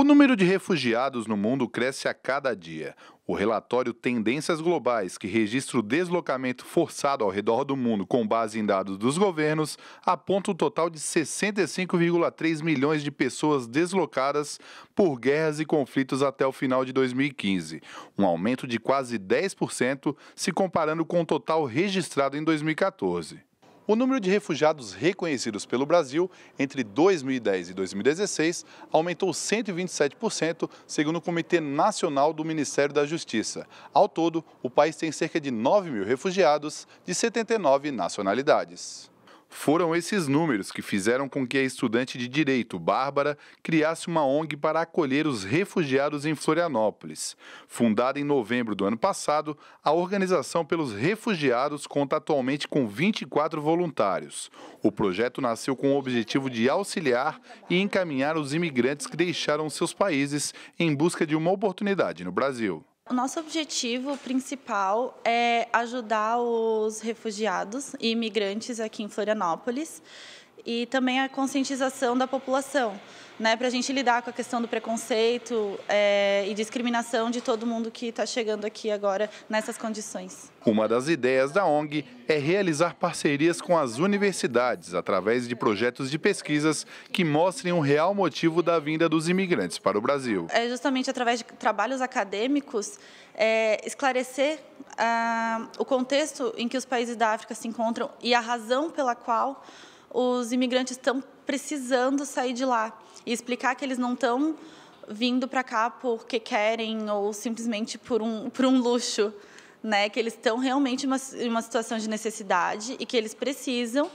O número de refugiados no mundo cresce a cada dia. O relatório Tendências Globais, que registra o deslocamento forçado ao redor do mundo com base em dados dos governos, aponta um total de 65,3 milhões de pessoas deslocadas por guerras e conflitos até o final de 2015, um aumento de quase 10% se comparando com o total registrado em 2014. O número de refugiados reconhecidos pelo Brasil entre 2010 e 2016 aumentou 127%, segundo o Comitê Nacional do Ministério da Justiça. Ao todo, o país tem cerca de 9 mil refugiados de 79 nacionalidades. Foram esses números que fizeram com que a estudante de direito, Bárbara, criasse uma ONG para acolher os refugiados em Florianópolis. Fundada em novembro do ano passado, a Organização pelos Refugiados conta atualmente com 24 voluntários. O projeto nasceu com o objetivo de auxiliar e encaminhar os imigrantes que deixaram seus países em busca de uma oportunidade no Brasil. O nosso objetivo principal é ajudar os refugiados e imigrantes aqui em Florianópolis e também a conscientização da população, né, para a gente lidar com a questão do preconceito é, e discriminação de todo mundo que está chegando aqui agora nessas condições. Uma das ideias da ONG é realizar parcerias com as universidades através de projetos de pesquisas que mostrem o um real motivo da vinda dos imigrantes para o Brasil. É justamente através de trabalhos acadêmicos é, esclarecer ah, o contexto em que os países da África se encontram e a razão pela qual os imigrantes estão precisando sair de lá e explicar que eles não estão vindo para cá porque querem ou simplesmente por um, por um luxo, né? Que eles estão realmente em uma, uma situação de necessidade e que eles precisam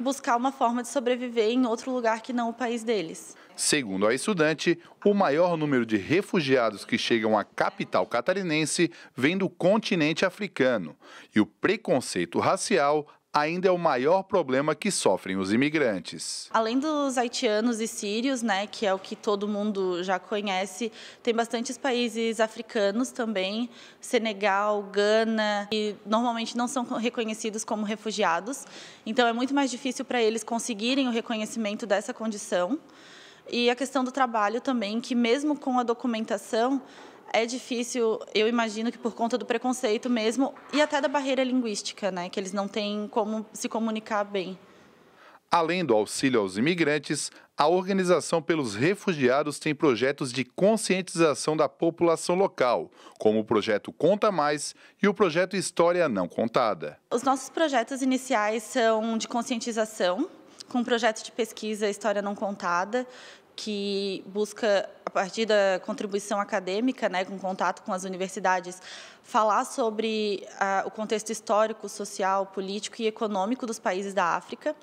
buscar uma forma de sobreviver em outro lugar que não o país deles. Segundo a estudante, o maior número de refugiados que chegam à capital catarinense vem do continente africano e o preconceito racial ainda é o maior problema que sofrem os imigrantes. Além dos haitianos e sírios, né, que é o que todo mundo já conhece, tem bastantes países africanos também, Senegal, Gana, que normalmente não são reconhecidos como refugiados. Então é muito mais difícil para eles conseguirem o reconhecimento dessa condição. E a questão do trabalho também, que mesmo com a documentação, é difícil, eu imagino que por conta do preconceito mesmo e até da barreira linguística, né, que eles não têm como se comunicar bem. Além do auxílio aos imigrantes, a Organização pelos Refugiados tem projetos de conscientização da população local, como o projeto Conta Mais e o projeto História Não Contada. Os nossos projetos iniciais são de conscientização, com projetos projeto de pesquisa História Não Contada, que busca a partir da contribuição acadêmica, né, com contato com as universidades, falar sobre ah, o contexto histórico, social, político e econômico dos países da África,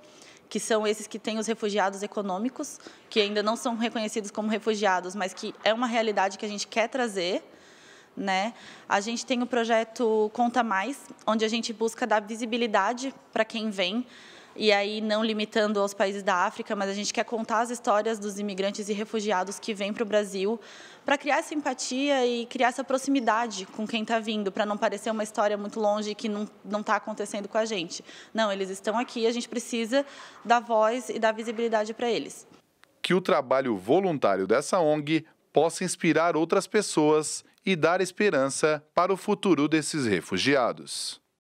que são esses que têm os refugiados econômicos, que ainda não são reconhecidos como refugiados, mas que é uma realidade que a gente quer trazer. Né? A gente tem o projeto Conta Mais, onde a gente busca dar visibilidade para quem vem e aí não limitando aos países da África, mas a gente quer contar as histórias dos imigrantes e refugiados que vêm para o Brasil para criar essa empatia e criar essa proximidade com quem está vindo, para não parecer uma história muito longe que não está acontecendo com a gente. Não, eles estão aqui, a gente precisa dar voz e dar visibilidade para eles. Que o trabalho voluntário dessa ONG possa inspirar outras pessoas e dar esperança para o futuro desses refugiados.